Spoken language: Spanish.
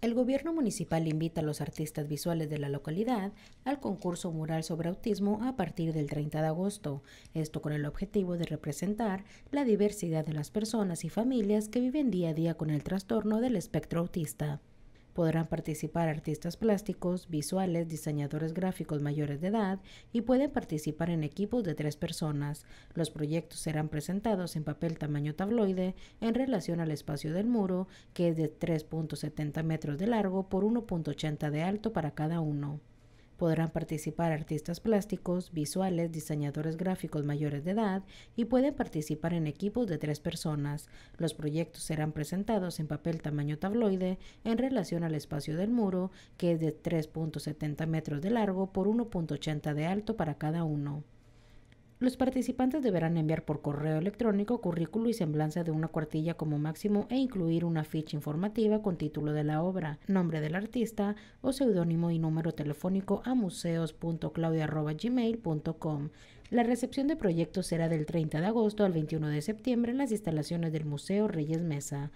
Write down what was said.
El gobierno municipal invita a los artistas visuales de la localidad al concurso mural sobre autismo a partir del 30 de agosto, esto con el objetivo de representar la diversidad de las personas y familias que viven día a día con el trastorno del espectro autista. Podrán participar artistas plásticos, visuales, diseñadores gráficos mayores de edad y pueden participar en equipos de tres personas. Los proyectos serán presentados en papel tamaño tabloide en relación al espacio del muro, que es de 3.70 metros de largo por 1.80 de alto para cada uno. Podrán participar artistas plásticos, visuales, diseñadores gráficos mayores de edad y pueden participar en equipos de tres personas. Los proyectos serán presentados en papel tamaño tabloide en relación al espacio del muro, que es de 3.70 metros de largo por 1.80 de alto para cada uno. Los participantes deberán enviar por correo electrónico currículo y semblanza de una cuartilla como máximo e incluir una ficha informativa con título de la obra, nombre del artista o seudónimo y número telefónico a museos.claudia.gmail.com. La recepción de proyectos será del 30 de agosto al 21 de septiembre en las instalaciones del Museo Reyes Mesa.